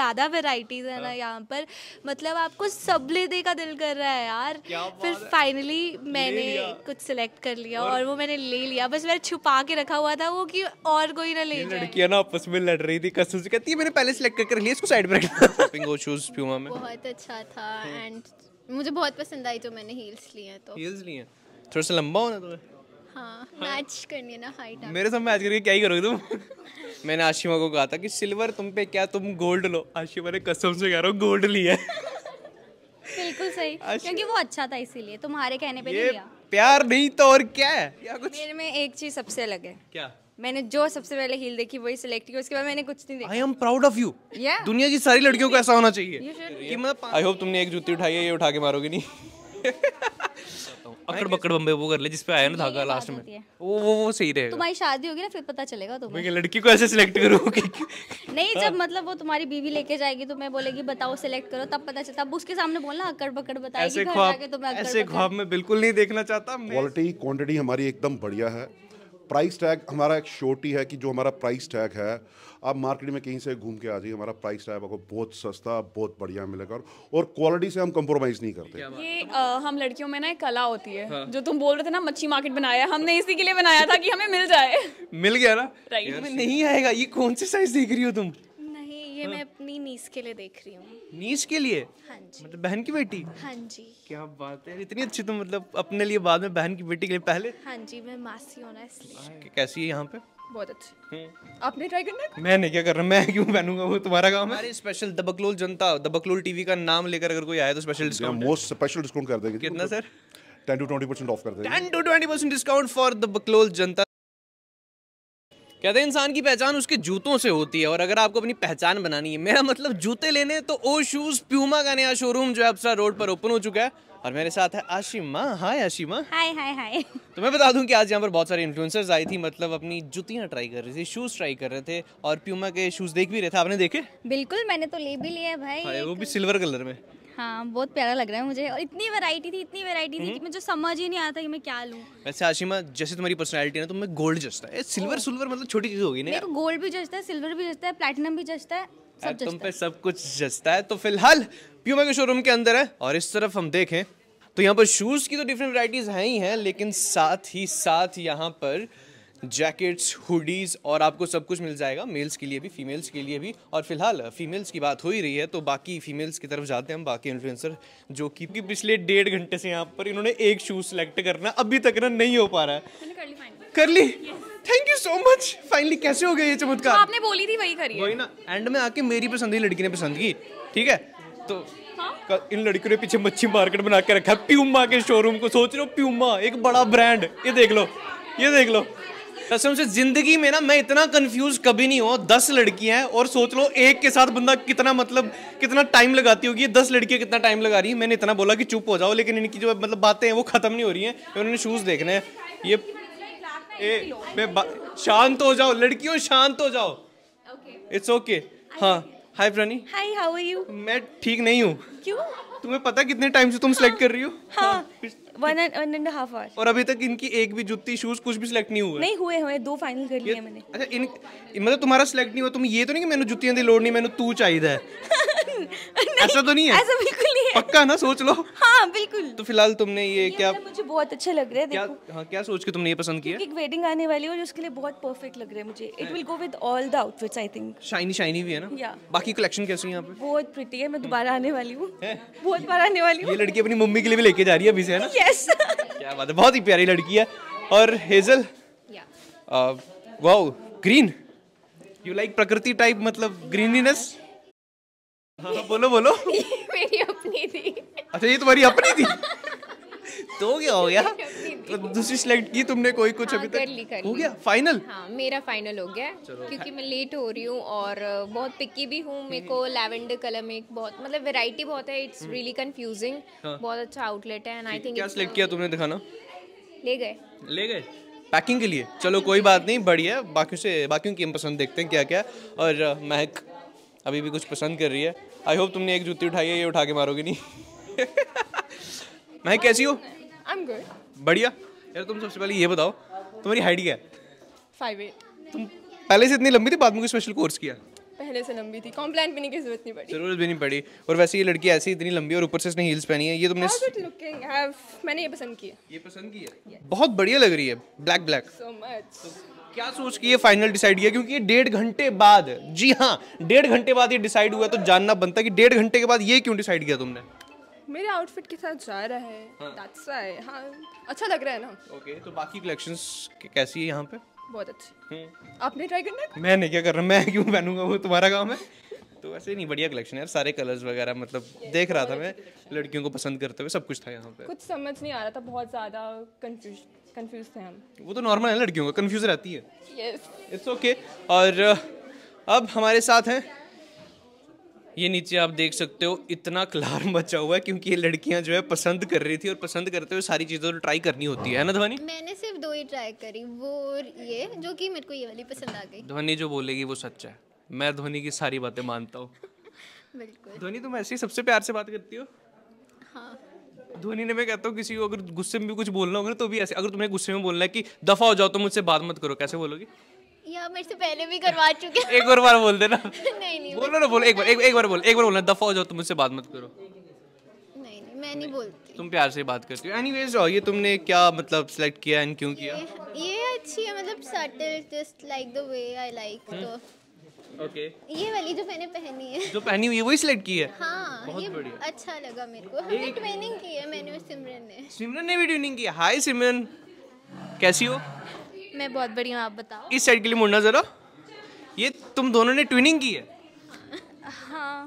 ज़्यादा वेराइटीज़ है ना हाँ। यहाँ पर मतलब आपको सब लेने का दिल कर रहा है यार फिर फाइनली मैंने कुछ सिलेक्ट कर लिया और, और वो मैंने ले लिया बस मैंने छुपा के रखा हुआ था वो कि और कोई ना ले जाए ना आपस में लड़ रही थी कसम से कहती है मैंने पहले सिलेक्ट करके लिया इसको साइड पर रखना शूज प्यूमा में बहुत अच्छा था एंड हाँ। मुझे बहुत पसंद आई जो मैंने हील्स लिए तो हील्स लिए थोड़ा सा लंबा होना तुम्हें हाँ। मैच करनी है ना हाइट मेरे साथ मैच करके क्या ही करोगे तुम मैंने आशिमा को कहा था कि सिल्वर तुम पे क्या तुम गोल्ड लो आशिमा ने कसम से कह रहा हूँ गोल्ड लिया बिल्कुल सही क्योंकि वो अच्छा था इसीलिए तुम्हारे कहने पे नहीं लिया प्यार नहीं तो और क्या है या कुछ मेरे में एक चीज सबसे अलग है क्या मैंने जो सबसे पहले हील देखी वही सिलेक्ट की उसके बाद मैंने कुछ नहीं देखा I am proud of you दुनिया की सारी लड़कियों को ऐसा होना चाहिए आई होप मतलब तुमने एक जूती उठाई है ये उठा के मारोगे नहीं अकड़ बकड़ बम्बे वो कर ले जिसपे आया ना धागा लास्ट में वो वो वो सही रहेगा तुम्हारी शादी होगी ना फिर पता चलेगा तो मैं लड़की को ऐसे सिलेक्ट करूंगी नहीं जब हाँ। मतलब वो तुम्हारी बीवी लेके जाएगी तो मैं बोलेगी बताओ सिलेक्ट करो तब पता चलता अब उसके सामने बोलना अकड़ बकड़ बताएगी ऐसे ख्वाब ऐसे ख्वाब में बिल्कुल नहीं देखना चाहता क्वालिटी क्वांटिटी हमारी एकदम बढ़िया है प्राइस टैग हमारा एक शोटी है कि जो हमारा प्राइस टैग है आप मार्केट में कहीं से घूम के आ जाइए हमारा प्राइस टैग आपको बहुत सस्ता बहुत बढ़िया मिलेगा और क्वालिटी से हम कम्प्रोमाइज नहीं करते ये आ, हम लड़कियों में ना एक कला होती है हाँ। जो तुम बोल रहे थे ना मच्छी मार्केट बनाया हमने इसी के लिए बनाया था कि हमें मिल जाए मिल गया ना नहीं आएगा ये कौन सी साइज देख रही हो तुम ये मैं अपनी नीस के लिए देख रही हूँ नीस के लिए हाँ जी मतलब बहन की बेटी हाँ जी क्या बात है इतनी अच्छी तो मतलब अपने लिए बाद में बहन की बेटी के लिए पहले हाँ जी मैं मासी होना इसलिए हाँ, कैसी है यहाँ पे बहुत अच्छी हम्म। आपने ट्राई करना मैं नहीं क्या कर रहा मैं क्यों पहनूंगा वो तुम्हारा काम है अरे स्पेशल जनता टीवी का नाम लेकर अगर कोई आया तो स्पेशल डिस्काउंट डिस्काउंट कर कितना सर 10 टू 20 ऑफ कर 10 टू 20 डिस्काउंट फॉर द बकलोल जनता कहते हैं इंसान की पहचान उसके जूतों से होती है और अगर आपको अपनी पहचान बनानी है मेरा मतलब जूते लेने तो ओ शूज़ प्यूमा का नया शोरूम जो है अपसरा रोड पर ओपन हो चुका है और मेरे साथ है आशिमा हाय आशिमा हाय हाय हाय तो मैं बता दूं कि आज यहाँ पर बहुत सारे इन्फ्लुएंसर्स आई थी मतलब अपनी जुतियाँ ट्राई कर रहे थे शूज ट्राई कर रहे थे और प्यूमा के शूज देख भी रहे थे आपने देखे बिल्कुल मैंने तो ले भी लिया भाई हाँ, वो भी सिल्वर तो- कलर में हाँ बहुत प्यारा लग रहा है मुझे और इतनी वैरायटी थी इतनी वैरायटी थी कि हम्म। मुझे समझ ही नहीं आता कि मैं क्या लूँ वैसे आशिमा जैसे तुम्हारी पर्सनैलिटी है ना तो मैं गोल्ड जचता है सिल्वर सिल्वर मतलब छोटी चीज होगी ना मेरे को गोल्ड भी जचता है सिल्वर भी जचता है प्लेटिनम भी जचता है सब तुम पे सब कुछ जचता है तो फिलहाल प्यूमा के शोरूम के अंदर है और इस तरफ हम देखें तो यहाँ पर शूज़ की तो डिफरेंट वैरायटीज़ हैं ही हैं लेकिन साथ ही साथ यहाँ पर जैकेट्स हुडीज़ और आपको सब कुछ मिल जाएगा मेल्स के लिए भी फीमेल्स के लिए भी और फिलहाल फीमेल्स की बात हो ही रही है तो बाकी फीमेल्स की तरफ जाते हैं हम बाकी इन्फ्लुएंसर जो कि पिछले डेढ़ घंटे से यहाँ पर इन्होंने एक शूज़ सेलेक्ट करना अभी तक ना नहीं हो पा रहा है कर ली thank you so much finally कैसे हो गए ये चमत्कार हाँ, आपने बोली थी वही करी वही ना एंड में आके मेरी पसंद ही लड़की ने पसंद की ठीक है तो हाँ? इन लड़कियों ने पीछे मच्छी मार्केट बना के रखा प्यूमा के शोरूम को सोच रहे हो प्यूमा एक बड़ा ब्रांड ये देख लो ये देख लो कसम से जिंदगी में ना मैं इतना कंफ्यूज कभी नहीं हुआ दस लड़कियां हैं और सोच लो एक के साथ बंदा कितना मतलब कितना टाइम लगाती होगी दस लड़कियां कितना टाइम लगा रही है मैंने इतना बोला कि चुप हो जाओ लेकिन इनकी जो मतलब बातें हैं वो खत्म नहीं हो रही हैं उन्होंने शूज़ देखने हैं ये शांत हो जाओ लड़कियों शांत हो जाओ इट्स ओके हाँ hi Prani hi how are you मैं ठीक नहीं हूँ क्यों तुम्हें पता कितने टाइम से तुम सिलेक्ट कर रही हो हाँ one one and half hour और अभी तक इनकी एक भी जुत्ती शूज कुछ भी सिलेक्ट नहीं हुआ नहीं हुए हुए दो फाइनल कर लिए मैंने अच्छा इन मतलब तुम्हारा सिलेक्ट नहीं हुआ तुम ये तो नहीं कि मैंने जुत्तियां दी लोड नहीं मैंने तू चाहिए ऐसा तो नहीं है ऐसा बिल्कुल नहीं है पक्का ना सोच लो हां बिल्कुल तो फिलहाल तुमने ये क्या बहुत अच्छे लग रहे हैं क्या देखो हाँ क्या सोच के तुमने ये पसंद किया एक वेडिंग आने वाली है और उसके लिए बहुत परफेक्ट लग रहे हैं मुझे it will go with all the outfits I think shiny shiny भी है ना या बाकी कलेक्शन कैसी है यहाँ पे बहुत प्रिटी है मैं दोबारा आने वाली हूँ बहुत बार आने वाली हूँ ये लड़की अपनी मम्मी के लिए भी लेके जा रही है अभी से है ना यस क्या बात है बहुत ही प्यारी लड़की है और hazel wow green you like प्रकृति टाइप मतलब ग्रीनीनेस हाँ, हाँ बोलो बोलो मेरी अपनी थी अच्छा ये तुम्हारी अपनी थी तो क्या हो गया तो दूसरी सिलेक्ट की तुमने कोई कुछ हाँ, अभी कर ली कर हो गया फाइनल हाँ मेरा फाइनल हो गया क्योंकि मैं लेट हो रही हूँ और बहुत पिक्की भी हूँ मेरे को लेवेंडर कलर में बहुत मतलब वैरायटी बहुत है इट्स रियली कंफ्यूजिंग बहुत अच्छा आउटलेट है एंड आई थिंक क्या सिलेक्ट किया तुमने दिखाना ले गए ले गए पैकिंग के लिए चलो कोई बात नहीं बढ़िया बाकी से बाकियों की हम पसंद देखते हैं क्या क्या और महक अभी भी कुछ पसंद कर रही है आई होप तुमने एक जूती उठाई है ये उठा के मारोगे नहीं मैं कैसी हूँ I'm good. बढ़िया यार तुम सबसे पहले ये बताओ तुम्हारी हाइट क्या है फाइव तुम पहले से इतनी लंबी थी बाद में कोई स्पेशल कोर्स किया पहले से लंबी थी कॉम्प्लेन नहीं की जरूरत नहीं पड़ी जरूरत भी नहीं पड़ी और वैसे ये लड़की ऐसी इतनी लंबी और ऊपर से इसने हील्स पहनी है ये तुमने लुकिंग हैव मैंने ये पसंद किया ये पसंद किया yes. बहुत बढ़िया लग रही है ब्लैक ब्लैक सो मच क्या सोच के ये फाइनल डिसाइड किया क्योंकि ये डेढ़ घंटे बाद जी हाँ डेढ़ घंटे बाद ये डिसाइड हुआ तो जानना बनता कि डेढ़ घंटे के बाद ये क्यों डिसाइड किया तुमने मेरे आउटफिट के साथ जा रहा है दैट्स हाँ. right. हाँ अच्छा लग रहा है ना ओके okay, तो बाकी कलेक्शंस कैसी है यहां पे बहुत अच्छी हम्म। आपने ट्राई करना है? मैं नहीं क्या कर रहा मैं क्यों पहनूंगा वो तुम्हारा काम है तो वैसे नहीं बढ़िया कलेक्शन है सारे कलर्स वगैरह मतलब देख रहा था मैं लड़कियों को पसंद करते हुए सब कुछ था यहाँ पे कुछ समझ नहीं आ रहा था बहुत ज़्यादा कंफ्यूज कंफ्यूज थे हम वो तो नॉर्मल है लड़कियों का कंफ्यूज रहती है यस इट्स ओके और अब हमारे साथ हैं ये नीचे आप देख सकते हो इतना क्लार मचा हुआ है क्योंकि ये लड़कियां जो है पसंद कर रही थी और पसंद करते हुए सारी चीज़ों को ट्राई करनी होती है ना ध्वनि मैंने सिर्फ दो ही ट्राई करी वो और ये जो कि मेरे को ये वाली पसंद आ गई ध्वनि जो बोलेगी वो सच्चा है मैं ध्वनि की सारी बातें मानता हूँ बिल्कुल ध्वनि तुम ऐसे सबसे प्यार से बात करती हो हाँ। धोनी ने मैं कहता हूँ किसी को अगर गुस्से में भी कुछ बोलना होगा तो भी ऐसे अगर तुम्हें गुस्से में बोलना है कि दफा हो जाओ तो मुझसे बात मत करो कैसे बोलोगी आप मेरे से पहले भी करवा चुके एक बार बार बोल देना नहीं नहीं बोलो ना बोलो एक बार एक, एक बार बोल एक बार बोलना दफा हो जाओ तुम मुझसे बात मत करो नहीं नहीं मैं नहीं बोलती तुम प्यार से बात करती हो एनीवेज ये तुमने क्या मतलब सिलेक्ट किया एंड क्यों किया ये अच्छी है मतलब subtle just like the way I like तो ओके okay. ये वाली जो मैंने पहनी है जो पहनी हुई है वही सिलेक्ट की है हाँ बहुत ये बढ़िया अच्छा लगा मेरे को हमने एक... ट्रेनिंग की है मैंने और सिमरन ने सिमरन ने भी ट्रेनिंग की हाय सिमरन कैसी हो मैं बहुत बड़ी हूँ आप बताओ इस साइड के लिए मुड़ना जरा ये तुम दोनों ने ट्विनिंग की है हाँ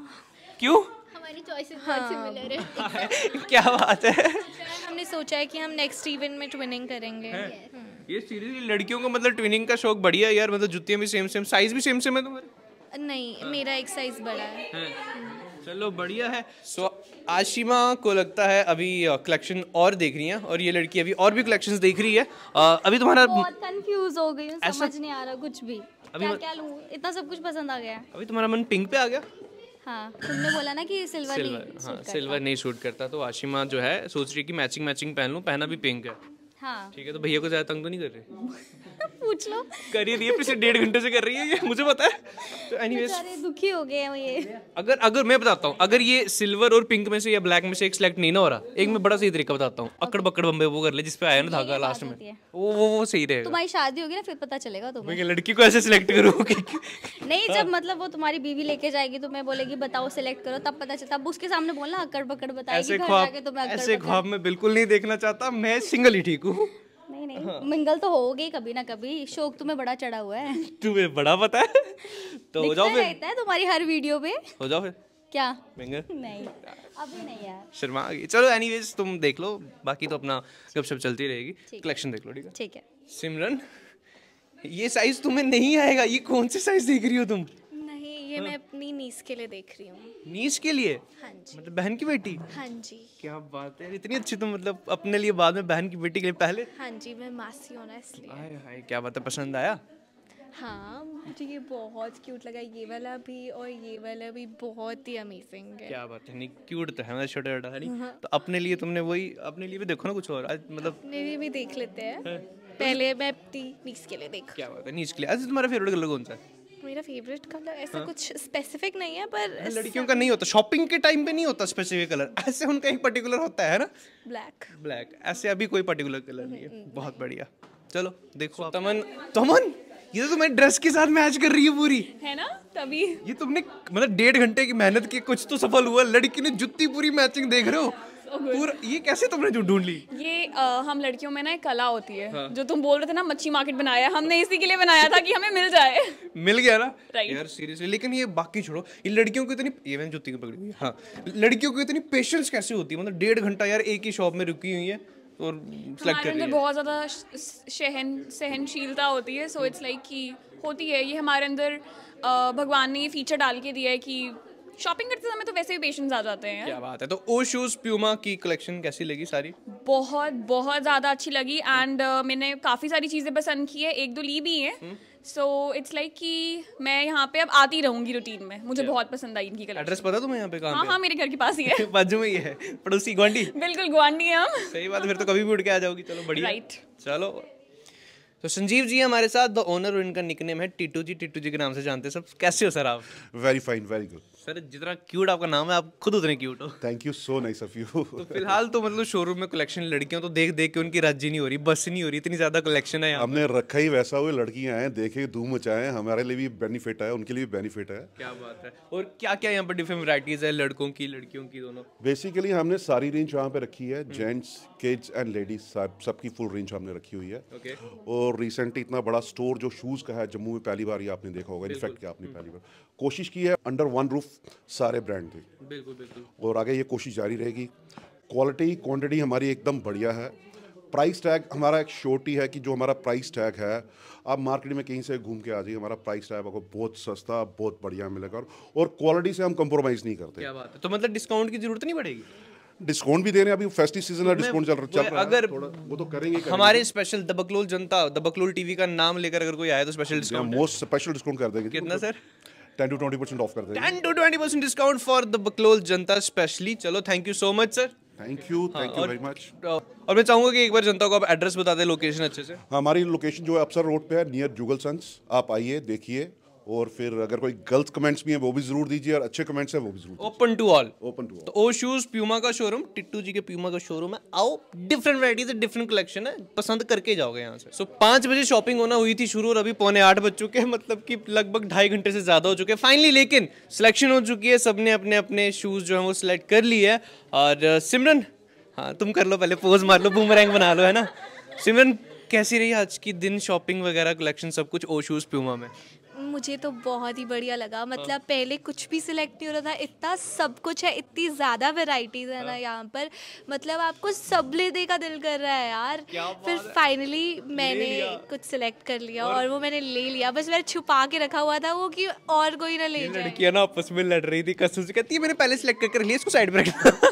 क्यों हमारी चॉइसेस हाँ। क्या बात है हमने सोचा है कि हम नेक्स्ट इवेंट में ट्विनिंग करेंगे हम्म। ये सीरियसली लड़कियों को मतलब ट्विनिंग का शौक बढ़िया है यार मतलब जूतियाँ भी सेम सेम साइज भी सेम सेम है तुम्हारे नहीं मेरा एक साइज बड़ा है चलो बढ़िया है सो so, आशिमा को लगता है अभी कलेक्शन और देख रही है और ये लड़की अभी और भी कलेक्शंस देख रही है अभी तुम्हारा कंफ्यूज हो गई हूं समझ नहीं आ रहा कुछ भी अभी क्या, क्या लूं इतना सब कुछ पसंद आ गया अभी तुम्हारा मन पिंक पे आ गया हाँ, तुमने बोला ना कि सिल्वर सिल्वर नहीं हाँ, सिल्वर नहीं शूट करता तो आशिमा जो है सोच रही है कि मैचिंग मैचिंग पहन लूँ पहना भी पिंक है हाँ। ठीक है तो भैया को ज्यादा तंग तो नहीं कर रहे पूछ लो कर ही रही है पिछले डेढ़ घंटे से कर रही है ये मुझे पता है तो एनीवेज दुखी हो गए हैं ये अगर अगर मैं बताता हूँ अगर ये सिल्वर और पिंक में से या ब्लैक में से एक सिलेक्ट नहीं ना हो रहा एक मैं बड़ा सही तरीका बताता हूँ अकड़ बकड़ बम्बे वो कर ले जिसपे आया ना धागा लास्ट में वो वो वो सही रहेगा तुम्हारी शादी होगी ना फिर पता चलेगा तुम लड़की को ऐसे सिलेक्ट करूँगी नहीं जब हाँ। मतलब वो तुम्हारी बीवी लेके जाएगी तो मैं बोलेगी बताओ सिलेक्ट करो तब पता चलता उसके सामने बोलना अकड़ बकड़ बताएगी ऐसे ख्वाब में बिल्कुल नहीं देखना चाहता मैं सिंगल ही ठीक हूँ नहीं नहीं हाँ। मिंगल तो होगी कभी ना कभी शोक तुम्हें बड़ा चढ़ा हुआ है तुम्हें बड़ा पता है तो हो जाओ फिर रहता है तुम्हारी हर वीडियो पे हो जाओ फिर क्या मिंगल नहीं अभी नहीं यार शर्मा आ गई चलो एनीवेज तुम देख लो बाकी तो अपना गपशप चलती रहेगी कलेक्शन देख लो ठीक है ठीक है सिमरन ये साइज तुम्हें नहीं आएगा ये कौन सी साइज देख रही हो तुम ये हाँ। मैं अपनी नीस के लिए देख रही हूँ नीस के लिए हाँ जी मतलब बहन की बेटी हाँ जी क्या बात है इतनी अच्छी तो मतलब अपने लिए बाद में बहन की बेटी के लिए पहले हाँ जी मैं मासी होना इसलिए हाय हाय क्या बात है पसंद आया हाँ मुझे ये बहुत क्यूट लगा ये वाला भी और ये वाला भी बहुत ही अमेजिंग है क्या बात है नहीं क्यूट तो है मतलब छोटे छोटे है हाँ। तो अपने लिए तुमने वही अपने लिए भी देखो ना कुछ और आज मतलब अपने लिए भी देख लेते हैं है? हाँ। पहले मैं अपनी नीच के लिए देखा क्या बात है नीच के लिए आज तुम्हारा फेवरेट कलर कौन सा है मेरा फेवरेट कलर ऐसा हाँ? कुछ स्पेसिफिक नहीं है पर लड़कियों का नहीं होता शॉपिंग के टाइम पे नहीं होता स्पेसिफिक कलर ऐसे उनका एक पर्टिकुलर होता है ना ब्लैक ब्लैक ऐसे अभी कोई पर्टिकुलर कलर नहीं है हम्म, हम्म, बहुत बढ़िया चलो देखो आप तमन तमन ये तो मैं ड्रेस के साथ मैच कर रही है पूरी है ना तभी ये तुमने मतलब डेढ़ घंटे की मेहनत की कुछ तो सफल हुआ लड़की ने जुत्ती पूरी मैचिंग देख रहे हो Oh पूरा ये कैसे तुमने जो ढूंढ ली ये आ, हम लड़कियों में ना एक कला होती है हाँ। जो तुम बोल रहे थे ना मच्छी मार्केट बनाया हमने इसी के लिए बनाया था कि हमें मिल जाए मिल गया ना right. यार सीरियसली लेकिन ये बाकी छोड़ो ये लड़कियों की इतनी ये मैंने जूती पकड़ी हुई हाँ लड़कियों की इतनी पेशेंस कैसे होती है मतलब डेढ़ घंटा यार एक ही शॉप में रुकी हुई है और सिलेक्ट बहुत ज़्यादा सहन सहनशीलता होती है सो इट्स लाइक कि होती है ये हमारे अंदर भगवान ने ये फीचर डाल के दिया है कि शॉपिंग करते समय तो वैसे भी पेशेंट्स आ जाते हैं क्या बात है तो ओ शूज प्यूमा की कलेक्शन कैसी लगी सारी बहुत बहुत ज़्यादा अच्छी लगी एंड uh, मैंने काफ़ी सारी चीज़ें पसंद की है एक दो ली भी हैं सो इट्स लाइक कि मैं यहाँ पे अब आती रहूंगी रूटीन में मुझे बहुत पसंद आई इनकी एड्रेस पता तुम्हें यहाँ पे कहाँ हाँ हाँ मेरे घर के पास ही है बाजू में ही है पड़ोसी गुआंडी बिल्कुल गुआंडी हम सही बात फिर तो कभी भी उठ के आ जाओगी चलो बढ़िया राइट चलो तो संजीव जी हमारे साथ द ओनर और इनका निकनेम है टीटू जी टीटू जी के नाम से जानते हैं सब कैसे हो सर आप very fine very good sir जितना क्यूट आपका नाम है आप खुद उतने क्यूट हो thank you so nice of you तो फिलहाल तो मतलब शोरूम में कलेक्शन लड़कियों तो देख देख के उनकी राज्य नहीं हो रही बस नहीं हो रही इतनी ज्यादा कलेक्शन है हमने रखा ही वैसा हुए लड़कियां हैं देखे धूम मचाए हमारे लिए भी बेनिफिट है उनके लिए भी बेनिफिट है क्या बात है और क्या क्या यहाँ पर डिफरेंट वराइटीज है लड़कों की लड़कियों की दोनों बेसिकली हमने सारी रेंज वहाँ पे रखी है जेंट्स किड्स एंड लेडीज सबकी फुल रेंज हमने रखी हुई है और रिसेंटली इतना बड़ा स्टोर जो शूज का है जम्मू में पहली बार ही आपने देखा होगा इनफैक्ट आपने हम्म। पहली बार कोशिश की है अंडर वन रूफ सारे ब्रांड थे बिल्कुल बिल्कुल और आगे ये कोशिश जारी रहेगी क्वालिटी क्वांटिटी हमारी एकदम बढ़िया है प्राइस टैग हमारा एक शोटी है कि जो हमारा प्राइस टैग है आप मार्केट में कहीं से घूम के आ जाइए हमारा प्राइस टैग आपको बहुत सस्ता बहुत बढ़िया मिलेगा और क्वालिटी से हम कंप्रोमाइज़ नहीं करते क्या बात है तो मतलब डिस्काउंट की जरूरत नहीं पड़ेगी डिस्काउंट भी दे रहे हैं अभी फेस्टिव सीजन है डिस्काउंट चल रहा है अगर वो तो करेंगे हमारे स्पेशल दबकलोल जनता दबकलोल टीवी का नाम लेकर अगर कोई आया तो special discount most special discount कर देंगे कितना सर तो ten to twenty percent off कर दे to twenty percent discount for the बकलोल जनता स्पेशली चलो thank you so much sir thank you thank you very much और मैं चाहूंगा कि एक बार जनता को आप एड्रेस बता दें लोकेशन अच्छे से हाँ, हमारी लोकेशन जो है अफसर रोड पे है नियर जुगल सन्स आप आइए देखिए और फिर अगर कोई गलत कमेंट्स भी हैं वो भी जरूर दीजिए और अच्छे कमेंट्स हैं वो भी जरूर open to all open to all तो ओ शूज प्यूमा का शोरूम टिट्टू जी के प्यूमा का शोरूम है आओ डिफरेंट वैरायटीज डिफरेंट कलेक्शन है पसंद करके जाओगे यहाँ से सो पांच बजे शॉपिंग होना हुई थी शुरू और अभी पौने आठ बज चुके हैं मतलब की लगभग ढाई घंटे से ज़्यादा हो चुके हैं फाइनली लेकिन सिलेक्शन हो चुकी है सबने अपने अपने शूज़ जो है वो सिलेक्ट कर लिए है और सिमरन uh, हाँ तुम कर लो पहले पोज मार लो बूमरैंग बना लो है ना सिमरन कैसी रही आज की दिन शॉपिंग वगैरह कलेक्शन सब कुछ ओ शूज़ प्यूमा में मुझे तो बहुत ही बढ़िया लगा हाँ। मतलब पहले कुछ भी सिलेक्ट नहीं हो रहा था इतना सब कुछ है इतनी ज़्यादा वेराइटीज़ है ना हाँ। यहाँ पर मतलब आपको सब लेने का दिल कर रहा है यार फिर फाइनली मैंने कुछ सिलेक्ट कर लिया और, और वो मैंने ले लिया बस मैंने छुपा के रखा हुआ था वो कि और कोई ना ले लड़कियाँ ना आपस में लड़ रही थी कसम से कहती है मैंने पहले सिलेक्ट कर लिया इसको साइड पर रखा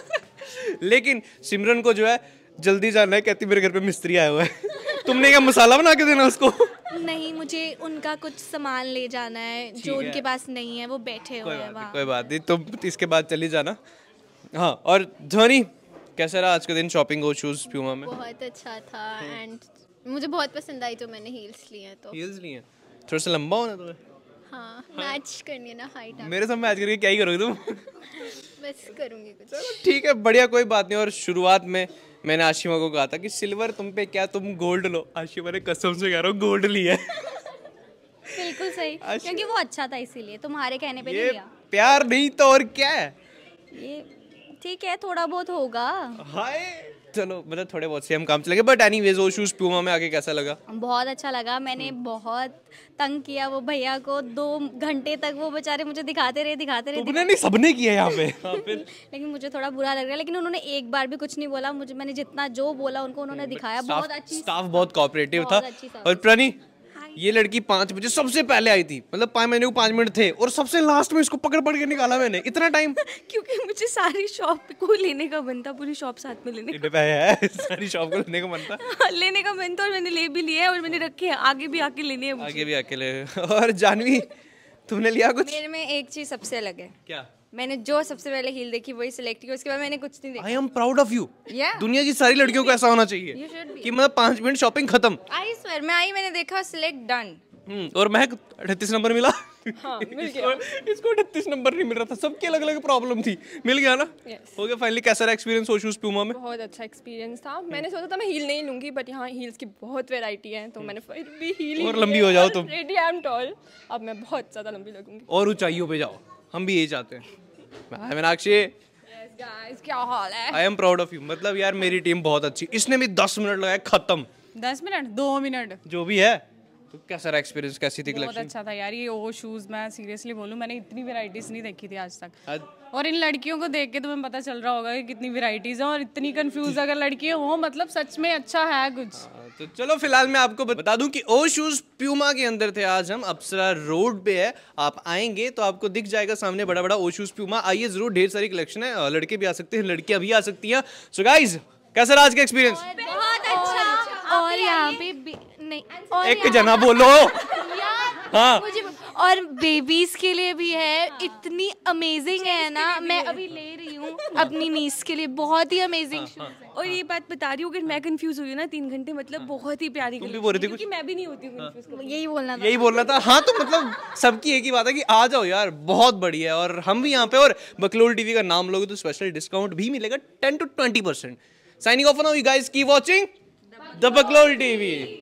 लेकिन सिमरन को जो है जल्दी जाना है कहती मेरे घर पे मिस्त्री आया हुआ है तुमने क्या मसाला बना के देना उसको नहीं मुझे उनका कुछ सामान ले जाना है जो उनके पास नहीं है वो बैठे हुए हैं कोई बात नहीं तुम तो इसके बाद चली जाना हाँ और ध्वनी कैसा रहा आज का दिन शॉपिंग और शूज प्यूमा में बहुत अच्छा था एंड मुझे बहुत पसंद आई तो मैंने हील्स लिए हैं तो हील्स लिए हैं थोड़ा सा लंबा होना तुम्हें हाँ, मैच करनी है ना हाइट मेरे साथ मैच करके क्या ही करोगे तुम बस करूंगी कुछ ठीक है बढ़िया कोई बात नहीं और शुरुआत में मैंने आशिमा को कहा था कि सिल्वर तुम पे क्या तुम गोल्ड लो आशिमा ने कसम से कह रहा हूँ गोल्ड लिया बिल्कुल सही क्योंकि वो अच्छा था इसीलिए तुम्हारे कहने पे ये लिया प्यार नहीं तो और क्या है ये ठीक है थोड़ा बहुत होगा हाय चलो मतलब थोड़े बहुत से हम काम चलेंगे बट एनी वेज वो शूज़ प्यूमा में आके कैसा लगा बहुत अच्छा लगा मैंने हम्म। बहुत तंग किया वो भैया को दो घंटे तक वो बेचारे मुझे दिखाते रहे दिखाते रहे तो नहीं सबने किया यहाँ पे लेकिन मुझे थोड़ा बुरा लग रहा है लेकिन उन्होंने एक बार भी कुछ नहीं बोला मुझे मैंने जितना जो बोला उनको उन्होंने दिखाया बहुत अच्छी स्टाफ बहुत कॉपरेटिव था और प्रणी ये लड़की पांच बजे सबसे पहले आई थी मतलब पांच मिनट थे और सबसे लास्ट में इसको पकड़ पकड़ के निकाला मैंने इतना टाइम क्यों मुझे सारी शॉप को लेने का मन था पूरी शॉप साथ में लेने का तो है सारी शॉप को लेने का मन था हाँ, लेने का मन था और मैंने ले भी लिया है और मैंने रखे हैं आगे भी आके लेने हैं आगे भी आके ले और जानवी तुमने लिया कुछ मेरे में एक चीज सबसे अलग है क्या मैंने जो सबसे पहले हील देखी वही सिलेक्ट की उसके बाद मैंने कुछ नहीं देखा I am proud of you दुनिया की सारी लड़कियों को ऐसा होना चाहिए कि मतलब पांच मिनट शॉपिंग खत्म आई स्वेर मैं आई मैंने देखा सिलेक्ट हम्म, डन और मैं अड़तीस नंबर मिला हाँ, इसको अठतीस नंबर नहीं मिल रहा था सबके अलग अलग प्रॉब्लम थी मिल गया ना yes. हो गया फाइनली कैसा रहा एक्सपीरियंस हो शूज प्यूमा में बहुत अच्छा एक्सपीरियंस था हम्म। मैंने सोचा था मैं हील नहीं लूंगी बट यहाँ हील्स की बहुत वेराइटी है तो हम्म। मैंने फिर भी हील और लंबी हो जाओ तुम रेडी आई एम टॉल अब मैं बहुत ज्यादा लंबी लगूंगी और ऊंचाइयों पे जाओ हम भी ये चाहते हैं मैं मीनाक्षी क्या हाल है I am proud of you मतलब यार मेरी टीम बहुत अच्छी इसने भी 10 मिनट लगाए खत्म 10 मिनट 2 मिनट जो भी है तो कैसा रहा एक्सपीरियंस कैसी थी बहुत अच्छा था यार ये ओ शूज़ मैं सीरियसली बोलूँ मैंने इतनी वेराइटीज़ नहीं देखी थी आज तक आज... और इन लड़कियों को देख के तो मैं पता चल रहा होगा कि कितनी वेराइटीज़ हैं और इतनी कंफ्यूज अगर लड़कियाँ हो मतलब सच में अच्छा है कुछ आ, हाँ, तो चलो फिलहाल मैं आपको बता दूं कि ओ शूज़ प्यूमा के अंदर थे आज हम अप्सरा रोड पे है आप आएंगे तो आपको दिख जाएगा सामने बड़ा बड़ा ओ शूज़ प्यूमा आइए ज़रूर ढेर सारी कलेक्शन है लड़के भी आ सकते हैं लड़कियां भी आ सकती हैं सो गाइज कैसा रहा आज का एक्सपीरियंस बहुत अच्छा और यहाँ पे नहीं एक जना बोलो हाँ और बेबीज के लिए भी है हाँ। इतनी अमेजिंग है ना मैं अभी ले रही हूँ अपनी नीस के लिए बहुत ही अमेजिंग हाँ, हाँ, और ये बात बता रही हूँ अगर मैं कंफ्यूज हुई ना तीन घंटे मतलब बहुत ही प्यारी तुम भी बोल रही थी क्योंकि मैं भी नहीं होती हूँ यही बोलना था यही बोलना था हाँ तो मतलब सबकी एक ही बात है कि आ जाओ यार बहुत बढ़िया है और हम भी यहाँ पे और बकलोल टीवी का नाम लोगे तो स्पेशल डिस्काउंट भी मिलेगा ten to twenty percent signing off now you guys keep watching the Baklol TV